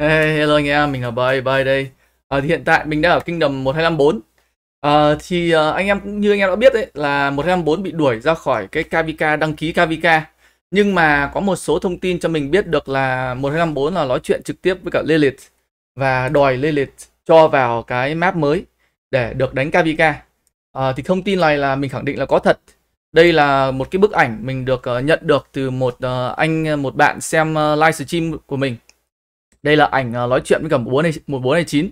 Hey, hello anh em, mình là Bay, Bay đây. À, thì hiện tại mình đang ở Kingdom 1254. À, thì à, anh em cũng như anh em đã biết đấy là 1254 bị đuổi ra khỏi cái KVK đăng ký KVK. Nhưng mà có một số thông tin cho mình biết được là 1254 là nói chuyện trực tiếp với cả Lilith và đòi Lilith cho vào cái map mới để được đánh KVK. À, thì thông tin này là mình khẳng định là có thật. Đây là một cái bức ảnh mình được uh, nhận được từ một uh, anh à, một bạn xem uh, livestream của mình đây là ảnh à, nói chuyện với cả một bố này một bố này chín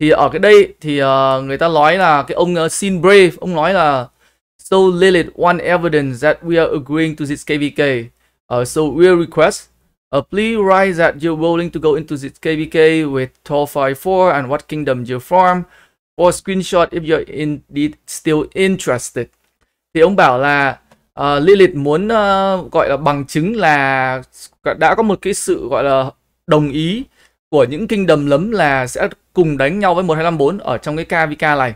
thì ở cái đây thì à, người ta nói là cái ông Xin à, Brave ông nói là so Lilith one evidence that we are agreeing to this KVK uh, ờ, so we request a plea right that you're willing to go into this KVK with Torfy 4 and what kingdom you from or screenshot if you're indeed still interested thì ông bảo là uh, Lilith muốn uh, gọi là bằng chứng là đã có một cái sự gọi là đồng ý của những kinh đầm lấm là sẽ cùng đánh nhau với 1254 ở trong cái KVK này.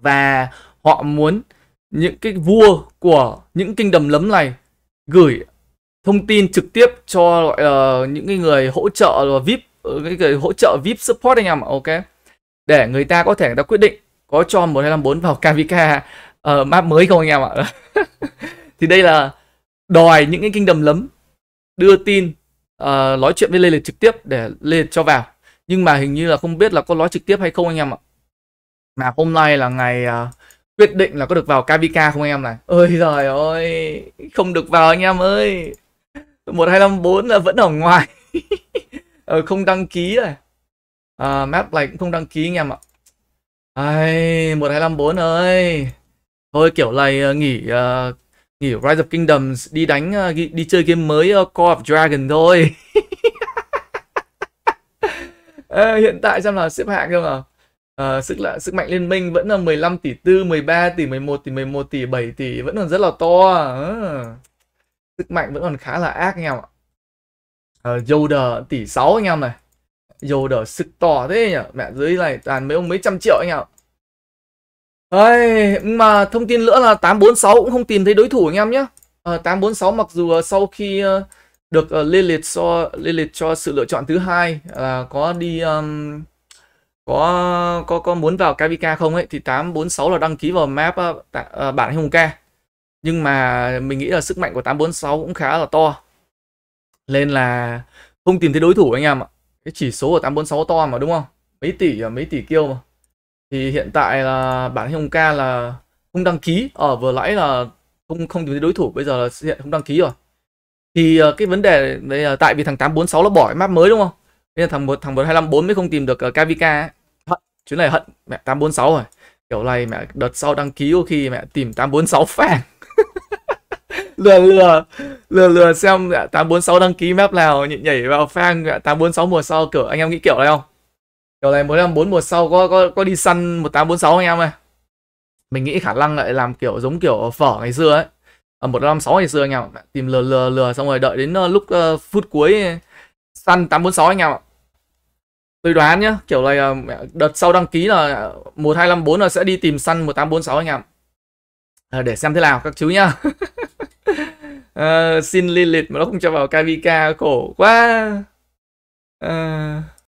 Và họ muốn những cái vua của những kinh đầm lấm này gửi thông tin trực tiếp cho uh, những cái người hỗ trợ và VIP ờ, cái người hỗ trợ VIP support anh em ạ ok để người ta có thể người ta quyết định có cho 1254 vào KVK uh, ờ, map mới không anh em ạ thì đây là đòi những cái kinh đầm lấm đưa tin Ờ, nói chuyện với Lê Lịch trực tiếp để Lê Lịch cho vào nhưng mà hình như là không biết là có nói trực tiếp hay không anh em ạ mà hôm nay là ngày uh, quyết định là có được vào kvk không anh em này ơi trời ơi không được vào anh em ơi 1254 là vẫn ở ngoài ờ, không đăng ký này à, map này cũng không đăng ký anh em ạ ai 1254 ơi thôi kiểu này nghỉ uh, nghỉ Rise of Kingdoms đi đánh đi, ờ, đi chơi game mới ờ, Call of Dragon thôi à, hiện tại xem là xếp hạng không à à, sức là sức mạnh liên minh vẫn là 15 tỷ tư 13 tỷ 11 tỷ 11 tỷ 7 tỷ vẫn còn rất là to à. sức mạnh vẫn còn khá là ác anh em ạ à, Yoda tỷ 6 anh em này Yoda sức to thế nhỉ mẹ dưới này toàn mấy ông mấy trăm triệu anh em ạ Ây, mà thông tin nữa là 846 cũng không tìm thấy đối thủ anh em nhé. À, 846 mặc dù sau khi ờ, được liên ờ, liệt cho liên liệt cho sự lựa chọn thứ hai là ờ, có đi um, có có có muốn vào KVK không ấy thì 846 là đăng ký vào map uh, bản hùng ca. Nhưng mà mình nghĩ là sức mạnh của 846 cũng khá là to. Nên là không tìm thấy đối thủ anh em ạ. Cái chỉ số của 846 to mà đúng không? Mấy tỷ à? mấy tỷ kêu mà thì hiện tại là bản hồng ca là không đăng ký ở ờ, vừa nãy là không không tìm thấy đối thủ bây giờ là hiện không đăng ký rồi thì uh, cái vấn đề đấy là tại vì thằng 846 nó bỏ map mới đúng không nên thằng một thằng 1254 mới không tìm được uh, ờ, KVK hận chuyến này hận mẹ 846 rồi kiểu này mẹ đợt sau đăng ký có khi mẹ tìm 846 phản lừa lừa lừa lừa xem mẹ 846 đăng ký map nào nhảy vào phang 846 mùa sau kiểu anh em nghĩ kiểu này không kiểu này mới làm bốn mùa sau có có có đi săn 1846 anh em ơi mình nghĩ khả năng lại làm kiểu giống kiểu phở ngày xưa ấy ở một năm sáu ngày xưa anh em ạ tìm lừa lừa lừa xong rồi đợi đến ờ, lúc uh, phút cuối săn 846 anh em ạ tôi đoán nhá kiểu này ờ, đợt sau đăng ký là 1254 là sẽ đi tìm săn 1846 anh em à, để xem thế nào các chú nhá à, xin liên liệt mà nó không cho vào KVK khổ quá à...